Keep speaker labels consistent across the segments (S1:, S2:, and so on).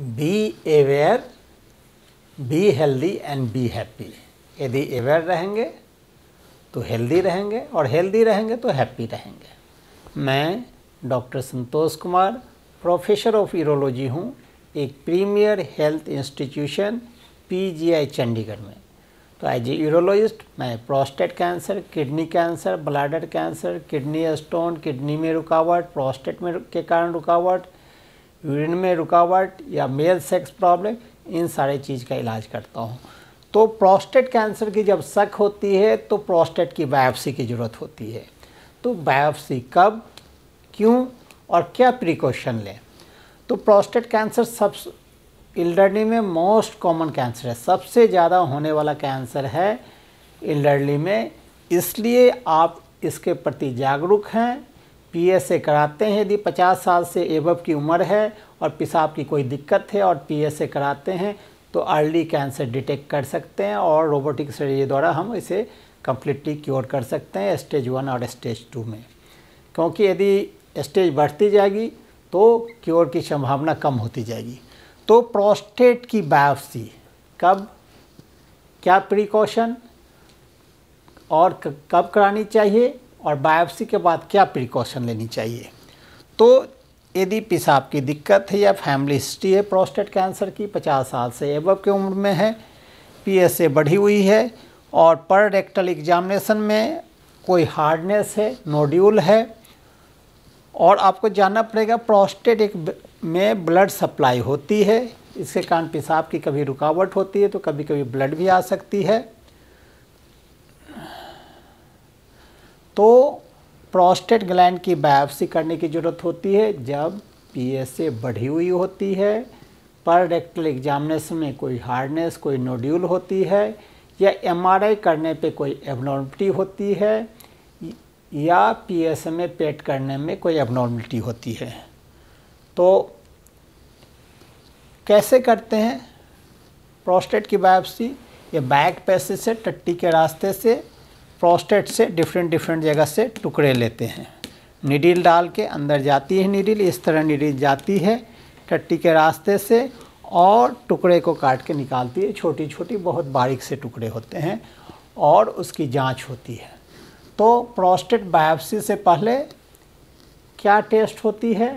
S1: B aware be healthy and be happy यदि aware रहेंगे तो हेल्दी रहेंगे और हेल्दी रहेंगे तो हैप्पी रहेंगे मैं doctor Santosh Kumar professor of urology हूँ एक premier health institution PGI Chandigarh में तो एज ए यूरोलॉजिस्ट मैं prostate cancer kidney cancer bladder cancer kidney stone kidney में रुकावट प्रोस्टेट में के कारण रुकावट यूरिन में रुकावट या मेल सेक्स प्रॉब्लम इन सारे चीज़ का इलाज करता हूँ तो प्रोस्टेट कैंसर की जब शक होती है तो प्रोस्टेट की बायोप्सी की ज़रूरत होती है तो बायोप्सी कब क्यों और क्या प्रिकॉशन लें तो प्रोस्टेट कैंसर सब एल्डरली में मोस्ट कॉमन कैंसर है सबसे ज़्यादा होने वाला कैंसर है एल्डरली में इसलिए आप इसके प्रति जागरूक हैं पीएसए कराते हैं यदि 50 साल से एवब की उम्र है और पेशाब की कोई दिक्कत है और पीएसए कराते हैं तो अर्ली कैंसर डिटेक्ट कर सकते हैं और रोबोटिक सर्जरी द्वारा हम इसे कम्प्लीटली क्योर कर सकते हैं स्टेज वन और स्टेज टू में क्योंकि यदि स्टेज बढ़ती जाएगी तो क्योर की संभावना कम होती जाएगी तो प्रोस्टेट की बायोप्सी कब क्या प्रिकॉशन और कब करानी चाहिए और बायोप्सी के बाद क्या प्रिकॉशन लेनी चाहिए तो यदि पेशाब की दिक्कत है या फैमिली हिस्ट्री है प्रोस्टेट कैंसर की 50 साल से एवब की उम्र में है पीएसए बढ़ी हुई है और पर रेक्टल एग्जामिनेशन में कोई हार्डनेस है नोड्यूल है और आपको जानना पड़ेगा प्रोस्टेट एक में ब्लड सप्लाई होती है इसके कारण पेशाब की कभी रुकावट होती है तो कभी कभी ब्लड भी आ सकती है तो प्रोस्टेट ग्लैंड की बायोप्सी करने की ज़रूरत होती है जब पीएसए बढ़ी हुई होती है पर रेक्टल एग्जामिनेशन में कोई हार्डनेस कोई नोड्यूल होती है या एमआरआई करने पे कोई एबनॉर्मलिटी होती है या पीएसए में पेट करने में कोई एबनॉर्मलिटी होती है तो कैसे करते हैं प्रोस्टेट की बायोप्सी ये बैक पैसे से टट्टी के रास्ते से प्रोस्टेट से डिफरेंट डिफरेंट जगह से टुकड़े लेते हैं निडिल डाल के अंदर जाती है निडिल इस तरह निडिल जाती है टट्टी के रास्ते से और टुकड़े को काट के निकालती है छोटी छोटी बहुत बारीक से टुकड़े होते हैं और उसकी जांच होती है तो प्रोस्टेट बायोप्सी से पहले क्या टेस्ट होती है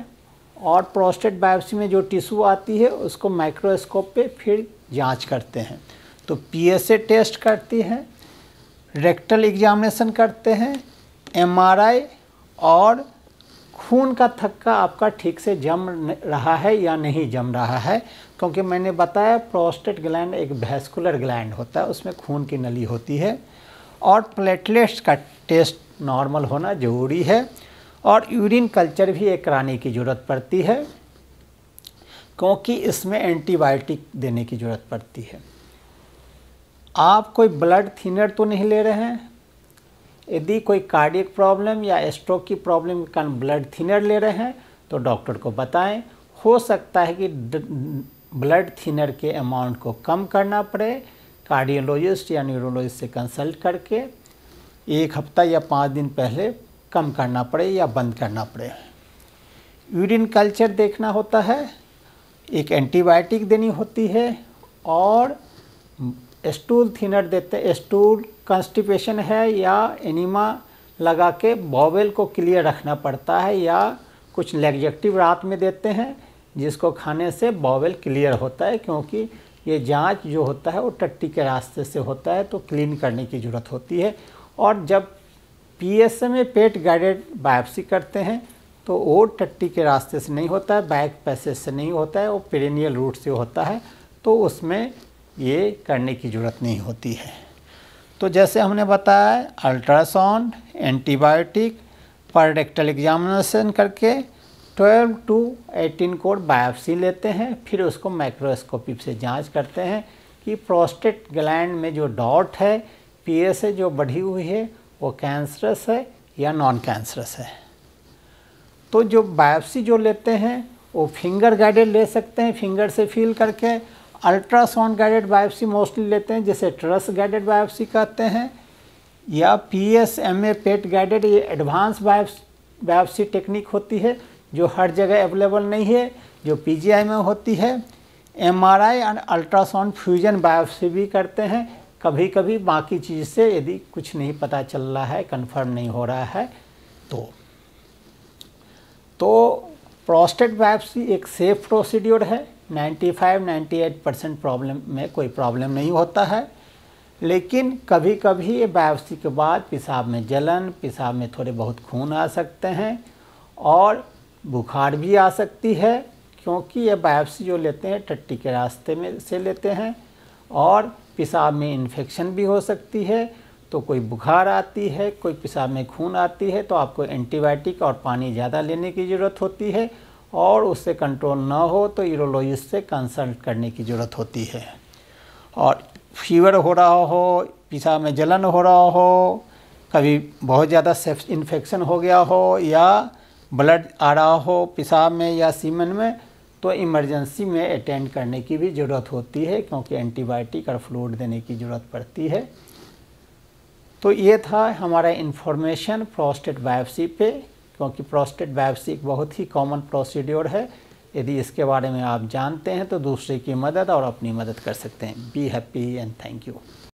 S1: और प्रोस्टेट बायोप्सी में जो टिश्यू आती है उसको माइक्रोस्कोप पे फिर जांच करते हैं तो पीएसए टेस्ट करती है रेक्टल एग्जामिनेशन करते हैं एमआरआई और खून का थक्का आपका ठीक से जम रहा है या नहीं जम रहा है क्योंकि मैंने बताया प्रोस्टेट ग्लैंड एक वैस्कुलर ग्लैंड होता है उसमें खून की नली होती है और प्लेटलेट्स का टेस्ट नॉर्मल होना ज़रूरी है और यूरिन कल्चर भी एक कराने की ज़रूरत पड़ती है क्योंकि इसमें एंटीबायोटिक देने की ज़रूरत पड़ती है आप कोई ब्लड थिनर तो नहीं ले रहे हैं यदि कोई कार्डियक प्रॉब्लम या स्ट्रोक की प्रॉब्लम के कारण ब्लड थिनर ले रहे हैं तो डॉक्टर को बताएं हो सकता है कि ब्लड थिनर के अमाउंट को कम करना पड़े कार्डियोलॉजिस्ट या न्यूरोलॉजिस्ट से कंसल्ट करके एक हफ्ता या पाँच दिन पहले कम करना पड़े या बंद करना पड़े यूरिन कल्चर देखना होता है एक एंटीबायोटिक देनी होती है और स्टूल थिनर देते हैं स्टूल कंस्टिपेशन है या एनिमा लगा के बॉवेल को क्लियर रखना पड़ता है या कुछ लेगजेक्टिव रात में देते हैं जिसको खाने से बॉवेल क्लियर होता है क्योंकि ये जांच जो होता है वो टट्टी के रास्ते से होता है तो क्लीन करने की ज़रूरत होती है और जब पीएसए में पेट गाइडेड बायोप्सी करते हैं तो वो टट्टी के रास्ते से नहीं होता है बैक पैसेज से नहीं होता है वो पेरेनियल रूट से होता है तो उसमें ये करने की ज़रूरत नहीं होती है तो जैसे हमने बताया अल्ट्रासाउंड एंटीबायोटिक पर्डेक्टल एग्जामिनेशन करके 12 टू 18 कोड बायोप्सी लेते हैं फिर उसको माइक्रोस्कोपी से जांच करते हैं कि प्रोस्टेट ग्लैंड में जो डॉट है पीएस है जो बढ़ी हुई है वो कैंसरस है या नॉन कैंसरस है तो जो बायोप्सी जो लेते हैं वो फिंगर गाइडेड ले सकते हैं फिंगर से फील करके अल्ट्रासाउंड गाइडेड बायोप्सी मोस्टली लेते हैं जिसे ट्रस गाइडेड बायोप्सी कहते हैं या P S M A PET guided ये एडवांस बायोप्सी टेक्निक होती है जो हर जगह अवेलेबल नहीं है जो पी जी आई में होती है M R I and ultrasound fusion biopsy भी करते हैं कभी कभी बाकी चीज़ से यदि कुछ नहीं पता चल रहा है कन्फर्म नहीं हो रहा है तो तो प्रोस्टेट बायोप्सी एक सेफ प्रोसीड्योर है 95-98 परसेंट प्रॉब्लम में कोई प्रॉब्लम नहीं होता है लेकिन कभी कभी ये बायोप्सी के बाद पेशाब में जलन पेशाब में थोड़े बहुत खून आ सकते हैं और बुखार भी आ सकती है क्योंकि ये बायोप्सी जो लेते हैं टट्टी के रास्ते में से लेते हैं और पेशाब में इन्फेक्शन भी हो सकती है तो कोई बुखार आती है कोई पेशाब में खून आती है तो आपको एंटीबायोटिक और पानी ज़्यादा लेने की ज़रूरत होती है और उससे कंट्रोल ना हो तो यूरोलॉजिस्ट से कंसल्ट करने की ज़रूरत होती है और फीवर हो रहा हो पिसा में जलन हो रहा हो कभी बहुत ज़्यादा सेफ इन्फेक्शन हो गया हो या ब्लड आ रहा हो पिसाब में या सीमन में तो इमरजेंसी में अटेंड करने की भी ज़रूरत होती है क्योंकि एंटीबायोटिक और फ्लूड देने की ज़रूरत पड़ती है तो ये था हमारा इन्फॉर्मेशन प्रोस्टेट बायोप्सी पे क्योंकि प्रोस्टेट बायोप्सी एक बहुत ही कॉमन प्रोसीड्योर है यदि इसके बारे में आप जानते हैं तो दूसरे की मदद और अपनी मदद कर सकते हैं be happy and thank you